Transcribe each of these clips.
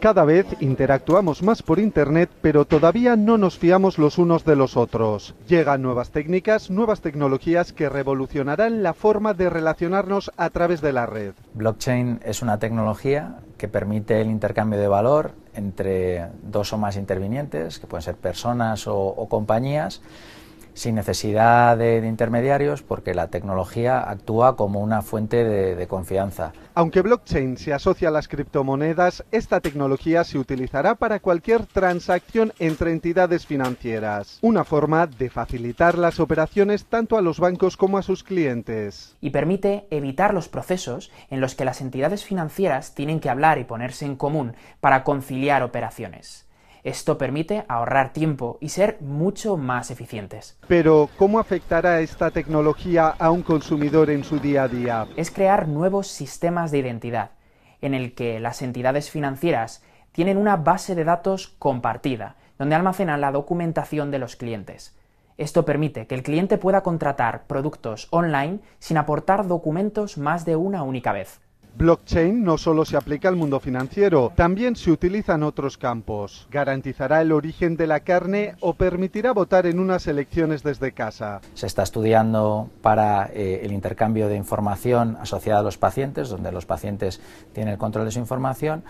Cada vez interactuamos más por Internet, pero todavía no nos fiamos los unos de los otros. Llegan nuevas técnicas, nuevas tecnologías que revolucionarán la forma de relacionarnos a través de la red. Blockchain es una tecnología que permite el intercambio de valor entre dos o más intervinientes, que pueden ser personas o, o compañías, sin necesidad de, intermediarios porque la tecnología actúa como una fuente de, de, confianza. Aunque blockchain se asocia a las criptomonedas, esta tecnología se utilizará para cualquier transacción entre entidades financieras, una forma de facilitar las operaciones tanto a los bancos como a sus clientes. Y permite evitar los procesos en los que las entidades financieras tienen que hablar y ponerse en común para conciliar operaciones. Esto permite ahorrar tiempo y ser mucho más eficientes. Pero, ¿cómo afectará esta tecnología a un consumidor en su día a día? Es crear nuevos sistemas de identidad, en el que las entidades financieras tienen una base de datos compartida, donde almacenan la documentación de los clientes. Esto permite que el cliente pueda contratar productos online sin aportar documentos más de una única vez. Blockchain no solo se aplica al mundo financiero, también se utiliza en otros campos. Garantizará el origen de la carne o permitirá votar en unas elecciones desde casa. Se está estudiando para eh, el intercambio de información asociada a los pacientes, donde los pacientes tienen el control de su información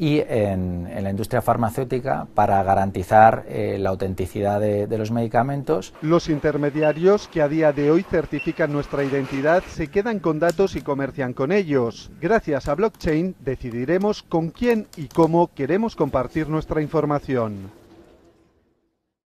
y en, la industria farmacéutica para garantizar eh, la autenticidad de, los medicamentos. Los intermediarios que a día de hoy certifican nuestra identidad se quedan con datos y comercian con ellos. Gracias a blockchain decidiremos con quién y cómo queremos compartir nuestra información.